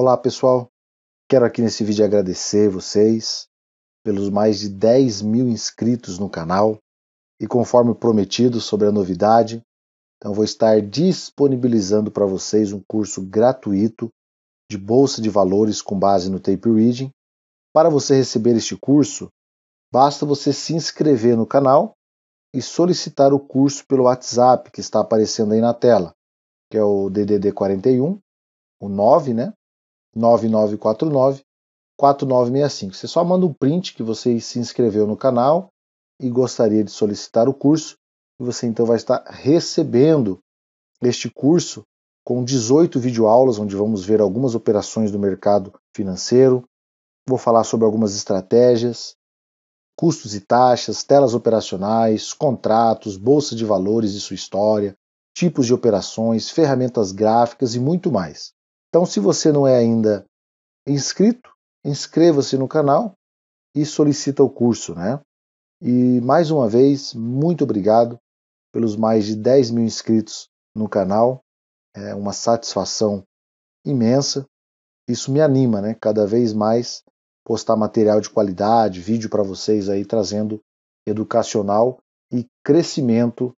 Olá pessoal, quero aqui nesse vídeo agradecer vocês pelos mais de 10 mil inscritos no canal e conforme prometido sobre a novidade, então vou estar disponibilizando para vocês um curso gratuito de bolsa de valores com base no tape reading. Para você receber este curso, basta você se inscrever no canal e solicitar o curso pelo WhatsApp que está aparecendo aí na tela, que é o DDD 41, o 9, né? 9949 4965. Você só manda um print que você se inscreveu no canal e gostaria de solicitar o curso, e você então vai estar recebendo este curso com 18 videoaulas onde vamos ver algumas operações do mercado financeiro. Vou falar sobre algumas estratégias, custos e taxas, telas operacionais, contratos, bolsa de valores e sua história, tipos de operações, ferramentas gráficas e muito mais. Então, se você não é ainda inscrito, inscreva-se no canal e solicita o curso, né? E mais uma vez, muito obrigado pelos mais de 10 mil inscritos no canal. É uma satisfação imensa. Isso me anima, né? Cada vez mais postar material de qualidade, vídeo para vocês aí trazendo educacional e crescimento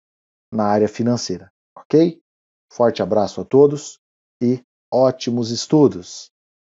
na área financeira, ok? Forte abraço a todos e Ótimos estudos!